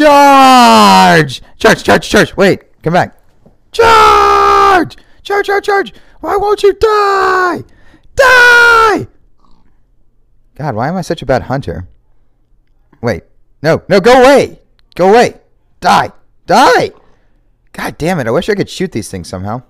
Charge! Charge, charge, charge. Wait, come back. Charge! Charge, charge, charge. Why won't you die? Die! God, why am I such a bad hunter? Wait. No, no, go away. Go away. Die. Die. God damn it. I wish I could shoot these things somehow.